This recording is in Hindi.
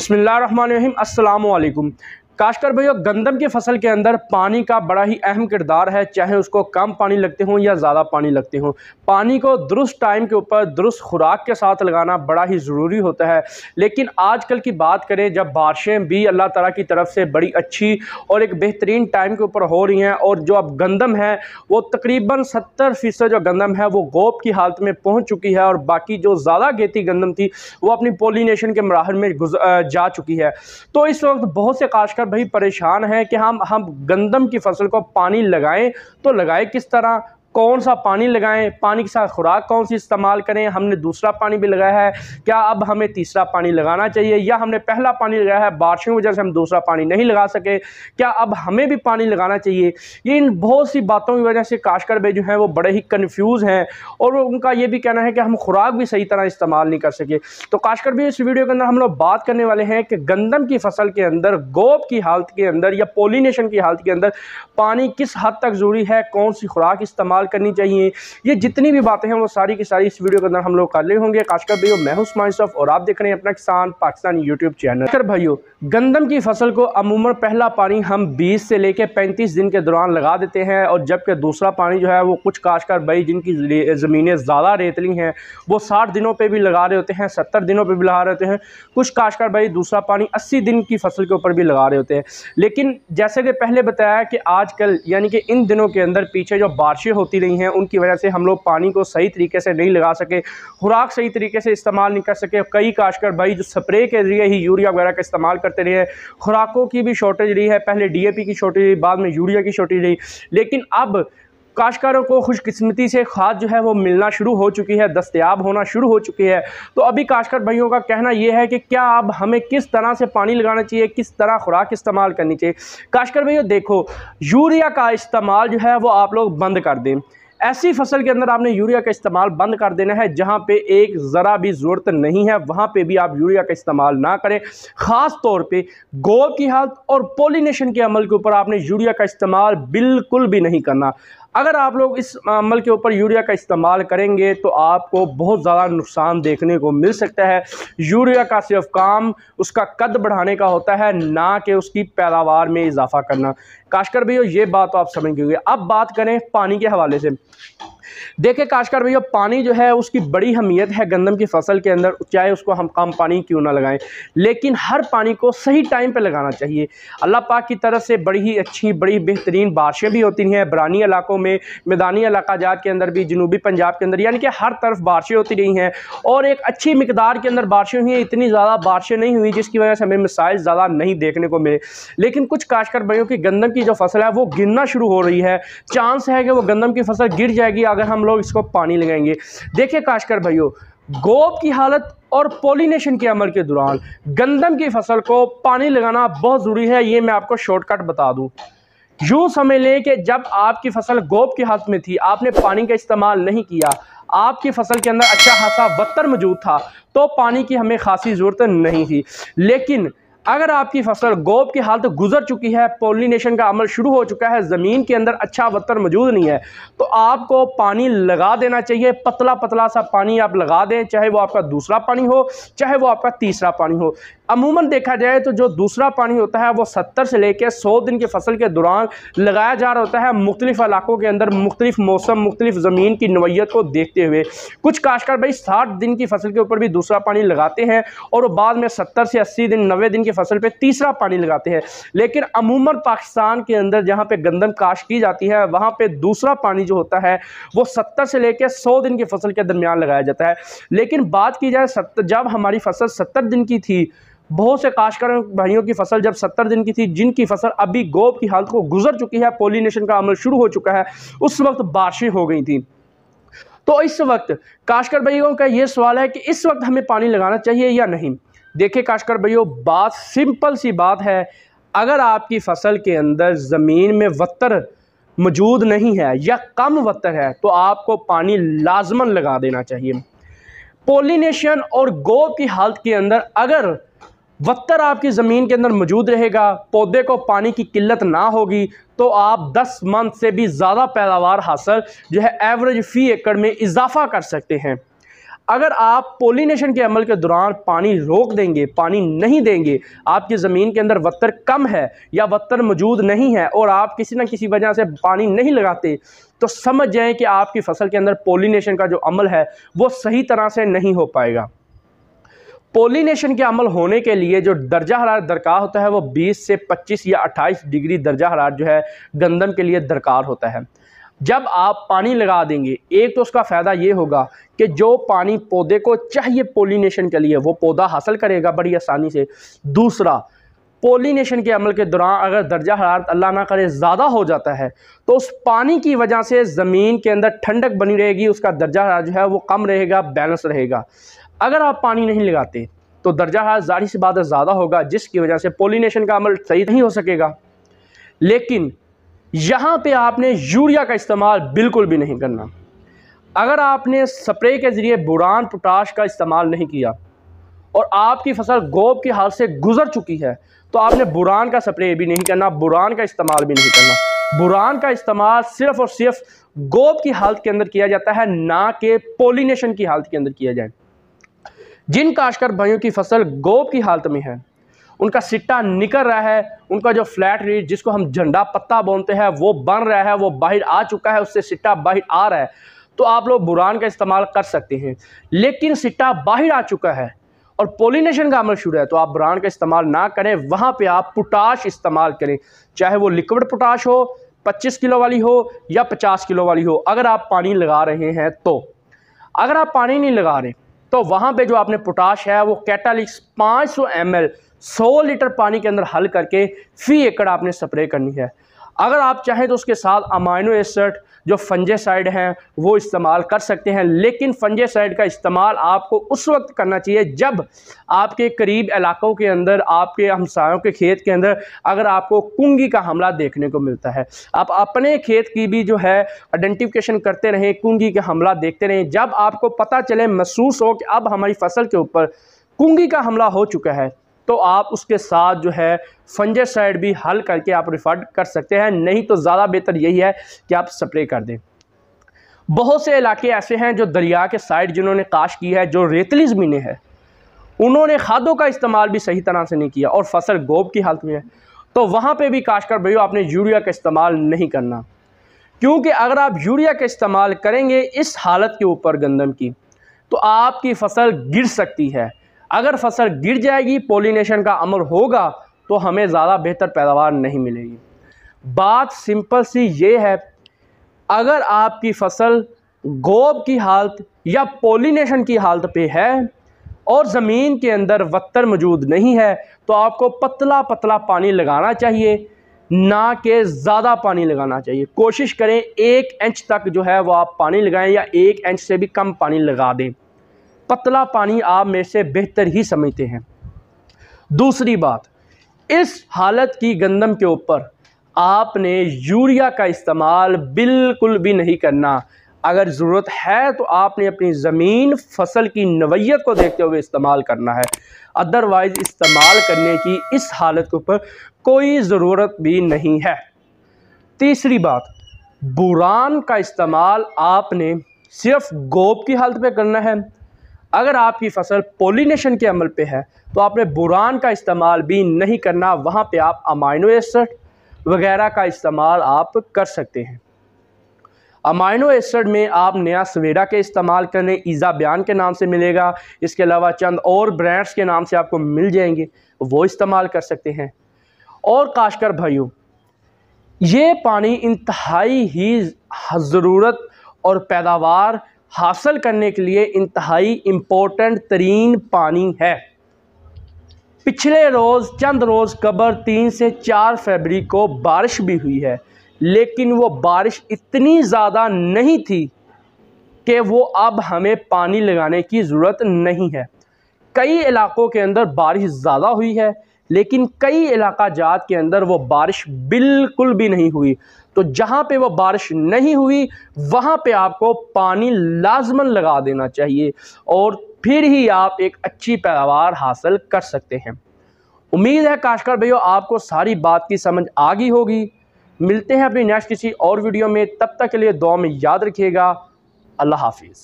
बसमिल्लाम अल्लाम काश्तकार भैया गंदम की फसल के अंदर पानी का बड़ा ही अहम किरदार है चाहे उसको कम पानी लगते हों या ज़्यादा पानी लगते हों पानी को दुरुस्त टाइम के ऊपर दुरुस्त खुराक के साथ लगाना बड़ा ही ज़रूरी होता है लेकिन आजकल की बात करें जब बारिशें भी अल्लाह तला की तरफ से बड़ी अच्छी और एक बेहतरीन टाइम के ऊपर हो रही हैं और जो अब गंदम है वो तकरीबन सत्तर फ़ीसद जो गंदम है वो गोप की हालत में पहुँच चुकी है और बाकी जो ज़्यादा गेती गंदम थी वो अपनी पोलिनेशन के मराहल में जा चुकी है तो इस वक्त बहुत से काशकर भाई परेशान हैं कि हम हम गंदम की फसल को पानी लगाएं तो लगाएं किस तरह कौन सा पानी लगाएं पानी के साथ खुराक कौन सी इस्तेमाल करें हमने दूसरा पानी भी लगाया है क्या अब हमें तीसरा पानी लगाना चाहिए या हमने पहला पानी लगाया है बारिशों की वजह से हम दूसरा पानी नहीं लगा सके क्या अब हमें भी पानी लगाना चाहिए ये इन बहुत सी बातों की वजह से काशकर भाई जो हैं वो बड़े ही कन्फ्यूज़ हैं और उनका ये भी कहना है कि हम खुराक भी सही तरह इस्तेमाल नहीं कर सके तो काशकर भाई इस वीडियो के अंदर हम लोग बात करने वाले हैं कि गंदम की फसल के अंदर गोब की हालत के अंदर या पोलिनेशन की हालत के अंदर पानी किस हद तक ज़रूरी है कौन सी खुराक इस्तेमाल इस्तेमाल करनी चाहिए ये जितनी भी बातें हैं वो सारी की सारी इस वीडियो के अंदर हम लोग कर रहे होंगे काशकर भैया मैं हूँ माइसफ और आप देख रहे हैं अपना किसान पाकिस्तान यूट्यूब चैनल कर भैया गंदम की फसल को अमूमन पहला पानी हम बीस से लेकर पैंतीस दिन के दौरान लगा देते हैं और जबकि दूसरा पानी जो है वो कुछ काशकर भाई जिनकी ज़मीनें ज़्यादा रेतली हैं वो साठ दिनों पे भी लगा रहे होते हैं सत्तर दिनों पे भी लगा रहे होते हैं कुछ काशकर भाई दूसरा पानी अस्सी दिन की फसल के ऊपर भी लगा रहे होते हैं लेकिन जैसे कि पहले बताया कि आजकल यानी कि इन दिनों के अंदर पीछे जो बारिशें होती होती रही हैं उनकी वजह से हम लोग पानी को सही तरीके से नहीं लगा सके खुराक सही तरीके से इस्तेमाल नहीं कर सके कई काशकर भाई जो स्प्रे के ज़रिए ही यूरिया वगैरह का इस्तेमाल करते रहे खुराकों की भी शॉर्टेज रही है पहले डी की शॉर्टेज रही बाद में यूरिया की शॉर्टेज रही लेकिन अब काश्कारों को खुशकिस्मती से खाद जो है वो मिलना शुरू हो चुकी है दस्तियाब होना शुरू हो चुकी है तो अभी काश्कार भाइयों का कहना यह है कि क्या अब हमें किस तरह से पानी लगाना चाहिए किस तरह खुराक इस्तेमाल करनी चाहिए काश्तकार भैया देखो यूरिया का इस्तेमाल जो है वो आप लोग बंद कर दें ऐसी फसल के अंदर आपने यूरिया का इस्तेमाल बंद कर देना है जहाँ पे एक ज़रा भी ज़रूरत नहीं है वहाँ पे भी आप यूरिया का इस्तेमाल ना करें ख़ास तौर पे गौ की हालत और पोलिनेशन के अमल के ऊपर आपने यूरिया का इस्तेमाल बिल्कुल भी नहीं करना अगर आप लोग इस अमल के ऊपर यूरिया का इस्तेमाल करेंगे तो आपको बहुत ज़्यादा नुकसान देखने को मिल सकता है यूरिया का सिर्फ काम उसका कद बढ़ाने का होता है ना कि उसकी पैदावार में इजाफा करना काशकर भैया ये बात तो आप समझ गए अब बात करें पानी के हवाले से देखे काशकार भैया पानी जो है उसकी बड़ी अहमियत है गंदम की फसल के अंदर चाहे उसको हम कम पानी क्यों ना लगाएं लेकिन हर पानी को सही टाइम पर लगाना चाहिए अल्लाह पाक की तरफ से बड़ी ही अच्छी बड़ी बेहतरीन बारिशें भी होती हैं बरानी इलाकों में मैदानी इलाका जात के अंदर भी जनूबी पंजाब के अंदर यानी कि हर तरफ बारिशें होती रही हैं और एक अच्छी मकदार के अंदर बारिशें हुई हैं इतनी ज़्यादा बारिशें नहीं हुई जिसकी वजह से हमें मिसाइल ज़्यादा नहीं देखने को मिले लेकिन कुछ काशकर भाइयों की गंदम की जो फसल है वो गिरना शुरू हो रही है चांस है कि वो गंदम की फसल गिर जाएगी अगर अगर हम लोग इसको पानी लगाएंगे देखिए काशकर भाइयों गोब की हालत और पोलिनेशन के अमल के दौरान गंदम की फसल को पानी लगाना बहुत ज़रूरी है ये मैं आपको शॉर्टकट बता दूँ यूँ समझ लें कि जब आपकी फसल गोब की हालत में थी आपने पानी का इस्तेमाल नहीं किया आपकी फसल के अंदर अच्छा खासा बत्तर मौजूद था तो पानी की हमें खासी ज़रूरत नहीं थी लेकिन अगर आपकी फसल गोब की हालत गुजर चुकी है पोलिनेशन का अमल शुरू हो चुका है ज़मीन के अंदर अच्छा बत्तर मौजूद नहीं है तो आपको पानी लगा देना चाहिए पतला पतला सा पानी आप लगा दें चाहे वो आपका दूसरा पानी हो चाहे वो आपका तीसरा पानी हो अमूमन देखा जाए तो जो दूसरा पानी होता है वो सत्तर से लेकर सौ दिन की फसल के दौरान लगाया जा रहा होता है मुख्तलिफ इलाकों के अंदर मुख्तलिफ मौसम मुख्तलिफ ज़मीन की नवयत को देखते हुए कुछ काशकार भाई साठ दिन की फसल के ऊपर भी दूसरा पानी लगाते हैं और बाद में सत्तर से अस्सी दिन नबे दिन की फसल पर तीसरा पानी लगाते हैं लेकिन अमूमन पाकिस्तान के अंदर जहाँ पर गंदम काश की जाती है वहाँ पर दूसरा पानी जो होता है वो सत्तर से लेकर सौ दिन की फसल के दरमियान लगाया जाता है लेकिन बात की जाए जब हमारी फसल सत्तर दिन की थी बहुत से काशकर भाइयों की फसल जब सत्तर दिन की थी जिनकी फसल अभी गोब की हालत को गुजर चुकी है पोलिनेशन का अमल शुरू हो चुका है उस वक्त बारिशें हो गई थी तो इस वक्त काशकर भाइयों का ये सवाल है कि इस वक्त हमें पानी लगाना चाहिए या नहीं देखिए काशकर भैया बात सिंपल सी बात है अगर आपकी फसल के अंदर ज़मीन में वत्तर मौजूद नहीं है या कम वत्तर है तो आपको पानी लाजमन लगा देना चाहिए पोलिनेशन और गोब की हालत के अंदर अगर वत्तर आपकी ज़मीन के अंदर मौजूद रहेगा पौधे को पानी की किल्लत ना होगी तो आप 10 मंथ से भी ज़्यादा पैदावार हासिल जो है एवरेज फ़ी एकड़ में इजाफा कर सकते हैं अगर आप पोलिनेशन के अमल के दौरान पानी रोक देंगे पानी नहीं देंगे आपकी ज़मीन के अंदर वत्तर कम है या वत्तर मौजूद नहीं है और आप किसी ना किसी वजह से पानी नहीं लगाते तो समझ जाएं कि आपकी फसल के अंदर पोलिनेशन का जो अमल है वो सही तरह से नहीं हो पाएगा पोलिनेशन के अमल होने के लिए जो दर्जा हरार दरकार होता है वो 20 से 25 या 28 डिग्री दर्जा हरार जो है गंदम के लिए दरकार होता है जब आप पानी लगा देंगे एक तो उसका फ़ायदा ये होगा कि जो पानी पौधे को चाहिए पोलिनेशन के लिए वो पौधा हासिल करेगा बड़ी आसानी से दूसरा पोलिनेशन के अमल के दौरान अगर दर्जा हरारत अल्लाह ना करे ज़्यादा हो जाता है तो उस पानी की वजह से ज़मीन के अंदर ठंडक बनी रहेगी उसका दर्जा हरार जो है वो कम रहेगा बैलेंस रहेगा अगर आप पानी नहीं लगाते तो दर्जा हाथ जारी से बात ज़्यादा होगा जिसकी वजह से पोलिनेशन का अमल सही नहीं हो सकेगा लेकिन यहाँ पे आपने यूरिया का इस्तेमाल बिल्कुल भी नहीं करना अगर आपने स्प्रे के ज़रिए बुरान पोटाश का इस्तेमाल नहीं किया और आपकी फसल गोब की हाल से गुजर चुकी है तो आपने बुरान का स्प्रे भी नहीं करना बुरान का इस्तेमाल भी नहीं करना बुरान का इस्तेमाल सिर्फ और सिर्फ गोब की हालत के अंदर किया जाता है ना कि पोलिनेशन की हालत के अंदर किया जाए जिन काशकर भाइयों की फसल गोब की हालत में है उनका सिट्टा निकल रहा है उनका जो फ्लैट रेट जिसको हम झंडा पत्ता बोलते हैं वो बन रहा है वो बाहर आ चुका है उससे सिट्टा बाहर आ रहा है तो आप लोग बुरान का इस्तेमाल कर सकते हैं लेकिन सिट्टा बाहर आ चुका है और पोलिनेशन का अमल शुरू है तो आप ब्रांड का इस्तेमाल ना करें वहाँ पे आप पोटाश इस्तेमाल करें चाहे वो लिक्विड पोटाश हो 25 किलो वाली हो या 50 किलो वाली हो अगर आप पानी लगा रहे हैं तो अगर आप पानी नहीं लगा रहे तो वहाँ पे जो आपने पोटाश है वो कैटालिक्स 500 सौ लीटर पानी के अंदर हल करके फी एकड़ आपने स्प्रे करनी है अगर आप चाहें तो उसके साथ अमाइनो एसड जो फंजेसाइड हैं वो इस्तेमाल कर सकते हैं लेकिन फंजेसाइड का इस्तेमाल आपको उस वक्त करना चाहिए जब आपके करीब इलाकों के अंदर आपके हमसायों के खेत के अंदर अगर आपको कुंगी का हमला देखने को मिलता है आप अपने खेत की भी जो है आइडेंटिफिकेशन करते रहें कुंगी का हमला देखते रहें जब आपको पता चले महसूस हो कि अब हमारी फसल के ऊपर कुंगी का हमला हो चुका है तो आप उसके साथ जो है फंजेसाइड भी हल करके आप रिफंड कर सकते हैं नहीं तो ज़्यादा बेहतर यही है कि आप स्प्रे कर दें बहुत से इलाके ऐसे हैं जो दरिया के साइड जिन्होंने काश की है जो रेतली ज़मीनें हैं उन्होंने खादों का इस्तेमाल भी सही तरह से नहीं किया और फसल गोब की हालत में है तो वहाँ पे भी काश कर भैया आपने यूरिया का इस्तेमाल नहीं करना क्योंकि अगर आप यूरिया का इस्तेमाल करेंगे इस हालत के ऊपर गंदम की तो आपकी फसल गिर सकती है अगर फसल गिर जाएगी पोलिनेशन का अमल होगा तो हमें ज़्यादा बेहतर पैदावार नहीं मिलेगी बात सिंपल सी ये है अगर आपकी फसल गोब की हालत या पोलिनेशन की हालत पे है और ज़मीन के अंदर वत्तर मौजूद नहीं है तो आपको पतला पतला पानी लगाना चाहिए ना के ज़्यादा पानी लगाना चाहिए कोशिश करें एक इंच तक जो है वो आप पानी लगाएं या एक इंच से भी कम पानी लगा दें पतला पानी आप में से बेहतर ही समझते हैं दूसरी बात इस हालत की गंदम के ऊपर आपने यूरिया का इस्तेमाल बिल्कुल भी नहीं करना अगर ज़रूरत है तो आपने अपनी ज़मीन फसल की नवयत को देखते हुए इस्तेमाल करना है अदरवाइज़ इस्तेमाल करने की इस हालत के ऊपर कोई ज़रूरत भी नहीं है तीसरी बात बुरान का इस्तेमाल आपने सिर्फ गोब की हालत में करना है अगर आपकी फसल पोलिनेशन के अमल पे है तो आपने बुरान का इस्तेमाल भी नहीं करना वहाँ पे आप अमाइनो एसड वगैरह का इस्तेमाल आप कर सकते हैं अमाइनो एसड में आप नया सवेरा के इस्तेमाल करें ईज़ा बयान के नाम से मिलेगा इसके अलावा चंद और ब्रांड्स के नाम से आपको मिल जाएंगे वो इस्तेमाल कर सकते हैं और काशकर भाइयों ये पानी इंतहाई ही ज़रूरत और पैदावार हासिल करने के लिए इंतहाई इम्पोर्टेंट तरीन पानी है पिछले रोज़ चंद रोज़ कबर तीन से चार फरवरी को बारिश भी हुई है लेकिन वो बारिश इतनी ज़्यादा नहीं थी कि वो अब हमें पानी लगाने की ज़रूरत नहीं है कई इलाकों के अंदर बारिश ज़्यादा हुई है लेकिन कई इलाका जात के अंदर वो बारिश बिल्कुल भी नहीं हुई तो जहाँ पे वो बारिश नहीं हुई वहाँ पे आपको पानी लाजमन लगा देना चाहिए और फिर ही आप एक अच्छी पैदावार हासिल कर सकते हैं उम्मीद है काशकर भैया आपको सारी बात की समझ आ गई होगी मिलते हैं अपनी नेक्स्ट किसी और वीडियो में तब तक के लिए दो में याद रखिएगा अल्लाह हाफिज़